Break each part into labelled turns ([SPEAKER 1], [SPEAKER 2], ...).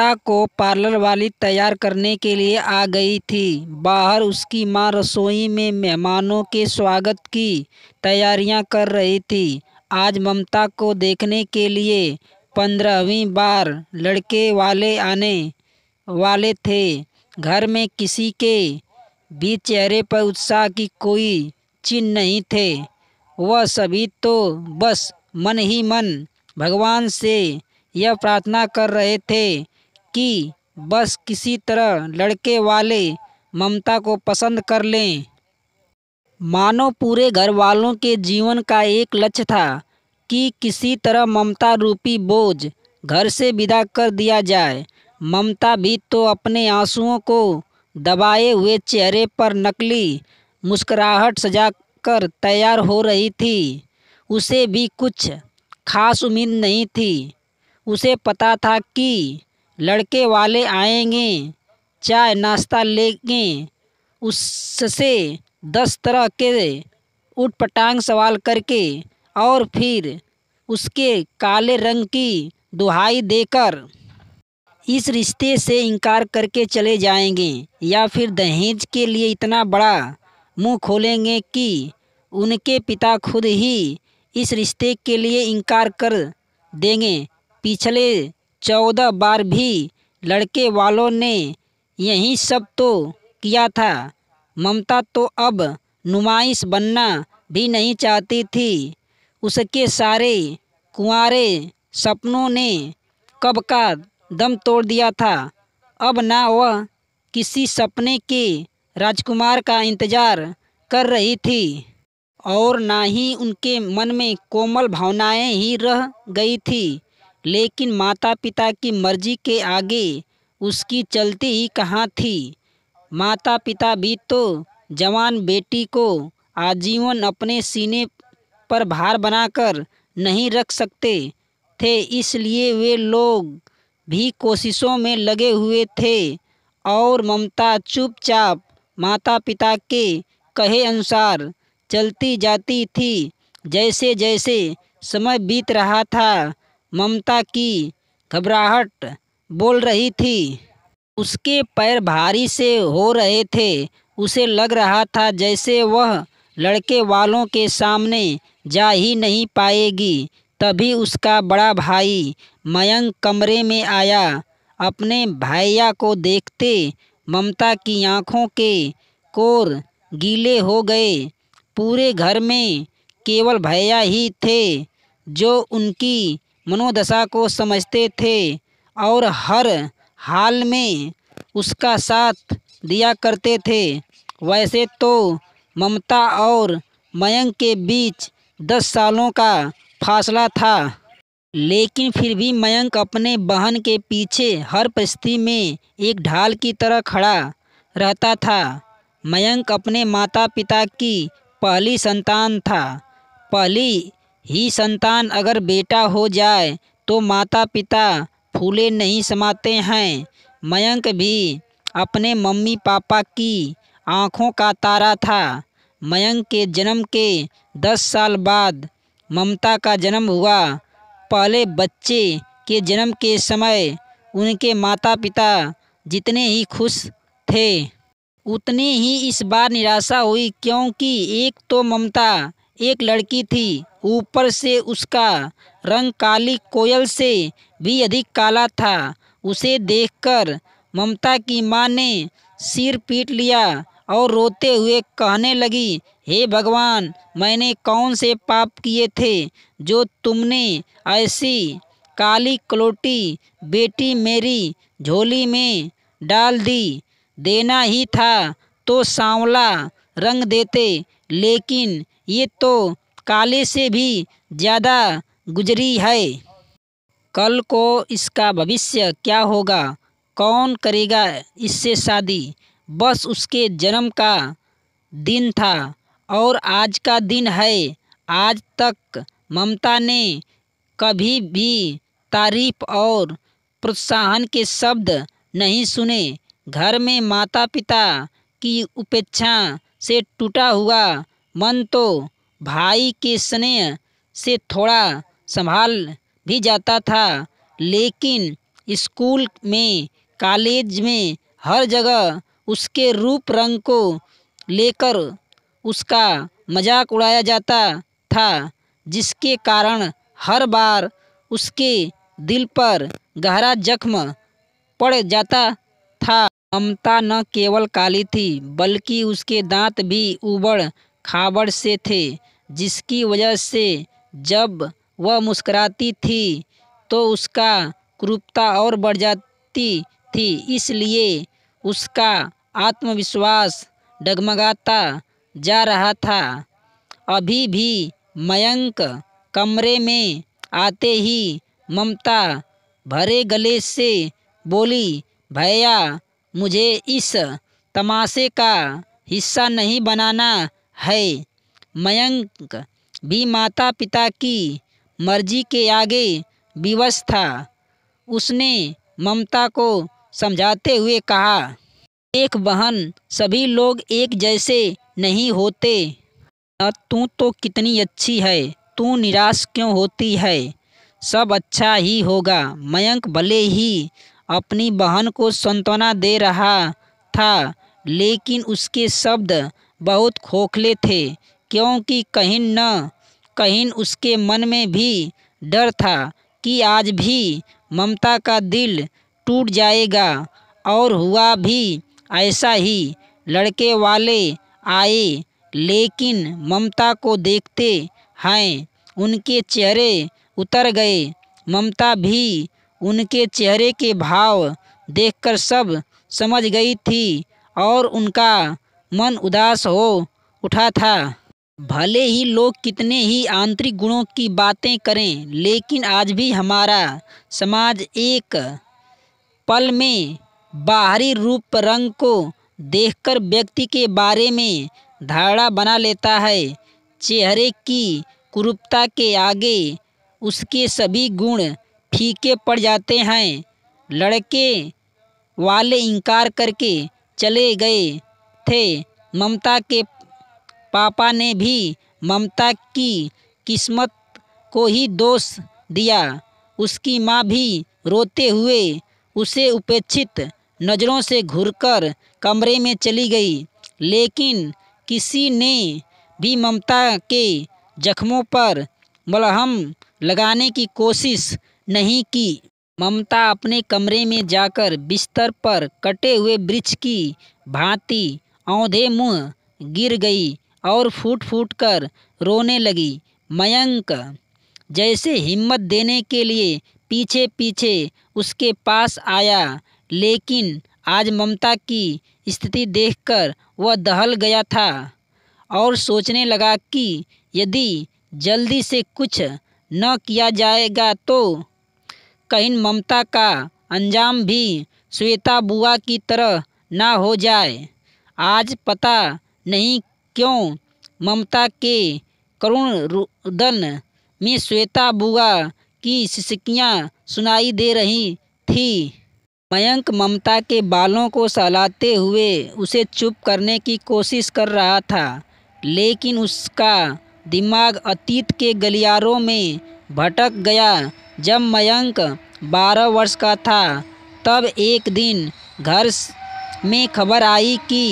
[SPEAKER 1] श्वेता को पार्लर वाली तैयार करने के लिए आ गई थी बाहर उसकी माँ रसोई में मेहमानों के स्वागत की तैयारियां कर रही थी आज ममता को देखने के लिए पंद्रहवीं बार लड़के वाले आने वाले थे घर में किसी के भी चेहरे पर उत्साह की कोई चिन्ह नहीं थे वह सभी तो बस मन ही मन भगवान से यह प्रार्थना कर रहे थे कि बस किसी तरह लड़के वाले ममता को पसंद कर लें मानो पूरे घर वालों के जीवन का एक लक्ष्य था कि किसी तरह ममता रूपी बोझ घर से विदा कर दिया जाए ममता भी तो अपने आंसुओं को दबाए हुए चेहरे पर नकली मुस्कुराहट कर तैयार हो रही थी उसे भी कुछ खास उम्मीद नहीं थी उसे पता था कि लड़के वाले आएंगे चाय नाश्ता लेंगे उससे दस तरह के उठपटांग सवाल करके और फिर उसके काले रंग की दुहाई देकर इस रिश्ते से इनकार करके चले जाएंगे या फिर दहेज के लिए इतना बड़ा मुंह खोलेंगे कि उनके पिता खुद ही इस रिश्ते के लिए इनकार कर देंगे पिछले चौदह बार भी लड़के वालों ने यही सब तो किया था ममता तो अब नुमाइश बनना भी नहीं चाहती थी उसके सारे कुआरे सपनों ने कब का दम तोड़ दिया था अब ना वह किसी सपने के राजकुमार का इंतज़ार कर रही थी और ना ही उनके मन में कोमल भावनाएं ही रह गई थी लेकिन माता पिता की मर्जी के आगे उसकी चलती ही कहाँ थी माता पिता भी तो जवान बेटी को आजीवन अपने सीने पर भार बनाकर नहीं रख सकते थे इसलिए वे लोग भी कोशिशों में लगे हुए थे और ममता चुपचाप माता पिता के कहे अनुसार चलती जाती थी जैसे जैसे समय बीत रहा था ममता की घबराहट बोल रही थी उसके पैर भारी से हो रहे थे उसे लग रहा था जैसे वह लड़के वालों के सामने जा ही नहीं पाएगी तभी उसका बड़ा भाई मयंक कमरे में आया अपने भैया को देखते ममता की आँखों के कोर गीले हो गए पूरे घर में केवल भैया ही थे जो उनकी मनोदशा को समझते थे और हर हाल में उसका साथ दिया करते थे वैसे तो ममता और मयंक के बीच दस सालों का फासला था लेकिन फिर भी मयंक अपने बहन के पीछे हर परिस्थिति में एक ढाल की तरह खड़ा रहता था मयंक अपने माता पिता की पहली संतान था पहली ही संतान अगर बेटा हो जाए तो माता पिता फूले नहीं समाते हैं मयंक भी अपने मम्मी पापा की आँखों का तारा था मयंक के जन्म के दस साल बाद ममता का जन्म हुआ पहले बच्चे के जन्म के समय उनके माता पिता जितने ही खुश थे उतनी ही इस बार निराशा हुई क्योंकि एक तो ममता एक लड़की थी ऊपर से उसका रंग काली कोयल से भी अधिक काला था उसे देखकर ममता की माँ ने सिर पीट लिया और रोते हुए कहने लगी हे भगवान मैंने कौन से पाप किए थे जो तुमने ऐसी काली कलोटी बेटी मेरी झोली में डाल दी देना ही था तो सांवला रंग देते लेकिन ये तो काले से भी ज़्यादा गुजरी है कल को इसका भविष्य क्या होगा कौन करेगा इससे शादी बस उसके जन्म का दिन था और आज का दिन है आज तक ममता ने कभी भी तारीफ और प्रोत्साहन के शब्द नहीं सुने घर में माता पिता की उपेक्षा से टूटा हुआ मन तो भाई के स्नेह से थोड़ा संभाल भी जाता था लेकिन स्कूल में कॉलेज में हर जगह उसके रूप रंग को लेकर उसका मजाक उड़ाया जाता था जिसके कारण हर बार उसके दिल पर गहरा जख्म पड़ जाता था ममता न केवल काली थी बल्कि उसके दांत भी उबड़ खाबड़ से थे जिसकी वजह से जब वह मुस्कराती थी तो उसका क्रूपता और बढ़ जाती थी इसलिए उसका आत्मविश्वास डगमगाता जा रहा था अभी भी मयंक कमरे में आते ही ममता भरे गले से बोली भैया मुझे इस तमाशे का हिस्सा नहीं बनाना है मयंक भी माता पिता की मर्जी के आगे विवश था उसने ममता को समझाते हुए कहा एक बहन सभी लोग एक जैसे नहीं होते तू तो कितनी अच्छी है तू निराश क्यों होती है सब अच्छा ही होगा मयंक भले ही अपनी बहन को सांत्वना दे रहा था लेकिन उसके शब्द बहुत खोखले थे क्योंकि कहीं न कहीं उसके मन में भी डर था कि आज भी ममता का दिल टूट जाएगा और हुआ भी ऐसा ही लड़के वाले आए लेकिन ममता को देखते हैं उनके चेहरे उतर गए ममता भी उनके चेहरे के भाव देखकर सब समझ गई थी और उनका मन उदास हो उठा था भले ही लोग कितने ही आंतरिक गुणों की बातें करें लेकिन आज भी हमारा समाज एक पल में बाहरी रूप रंग को देखकर व्यक्ति के बारे में धारणा बना लेता है चेहरे की कुरूपता के आगे उसके सभी गुण फीके पड़ जाते हैं लड़के वाले इनकार करके चले गए थे ममता के पापा ने भी ममता की किस्मत को ही दोष दिया उसकी माँ भी रोते हुए उसे उपेक्षित नज़रों से घूरकर कमरे में चली गई लेकिन किसी ने भी ममता के जख्मों पर मलहम लगाने की कोशिश नहीं की ममता अपने कमरे में जाकर बिस्तर पर कटे हुए वृक्ष की भांति औंधे मुँह गिर गई और फूट फूट कर रोने लगी मयंक जैसे हिम्मत देने के लिए पीछे पीछे उसके पास आया लेकिन आज ममता की स्थिति देखकर वह दहल गया था और सोचने लगा कि यदि जल्दी से कुछ न किया जाएगा तो कहीं ममता का अंजाम भी श्वेता बुआ की तरह ना हो जाए आज पता नहीं क्यों ममता के करुण रुदन में श्वेता बुआ की सिसकियाँ सुनाई दे रही थी मयंक ममता के बालों को सहलाते हुए उसे चुप करने की कोशिश कर रहा था लेकिन उसका दिमाग अतीत के गलियारों में भटक गया जब मयंक बारह वर्ष का था तब एक दिन घर में खबर आई कि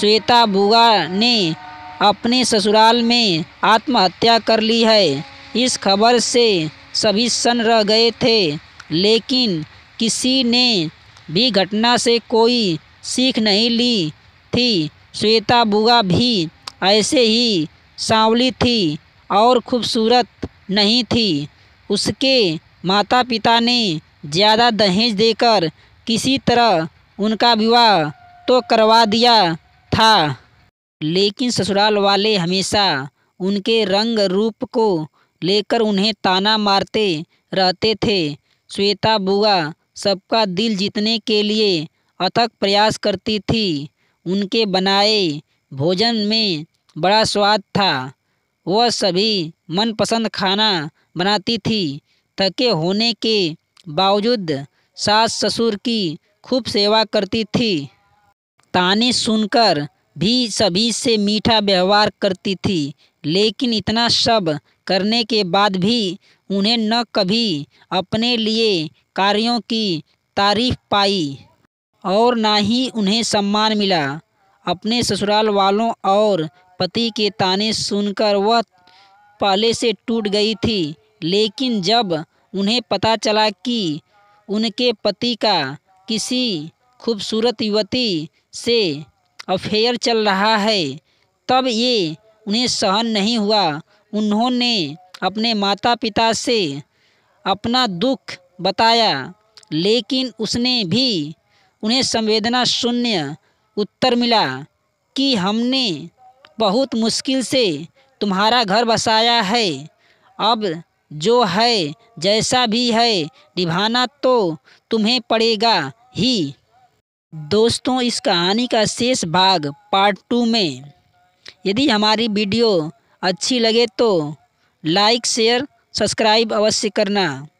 [SPEAKER 1] श्वेता बुआ ने अपने ससुराल में आत्महत्या कर ली है इस खबर से सभी सन रह गए थे लेकिन किसी ने भी घटना से कोई सीख नहीं ली थी श्वेता बुआ भी ऐसे ही सांवली थी और खूबसूरत नहीं थी उसके माता पिता ने ज़्यादा दहेज देकर किसी तरह उनका विवाह तो करवा दिया था लेकिन ससुराल वाले हमेशा उनके रंग रूप को लेकर उन्हें ताना मारते रहते थे श्वेता बुआ सबका दिल जीतने के लिए अथक प्रयास करती थी उनके बनाए भोजन में बड़ा स्वाद था वह सभी मनपसंद खाना बनाती थी थके होने के बावजूद सास ससुर की खूब सेवा करती थी ताने सुनकर भी सभी से मीठा व्यवहार करती थी लेकिन इतना सब करने के बाद भी उन्हें न कभी अपने लिए कार्यों की तारीफ पाई और ना ही उन्हें सम्मान मिला अपने ससुराल वालों और पति के ताने सुनकर वह पहले से टूट गई थी लेकिन जब उन्हें पता चला कि उनके पति का किसी खूबसूरत युवती से अफेयर चल रहा है तब ये उन्हें सहन नहीं हुआ उन्होंने अपने माता पिता से अपना दुख बताया लेकिन उसने भी उन्हें संवेदना शून्य उत्तर मिला कि हमने बहुत मुश्किल से तुम्हारा घर बसाया है अब जो है जैसा भी है निभाना तो तुम्हें पड़ेगा ही दोस्तों इस कहानी का शेष भाग पार्ट टू में यदि हमारी वीडियो अच्छी लगे तो लाइक शेयर सब्सक्राइब अवश्य करना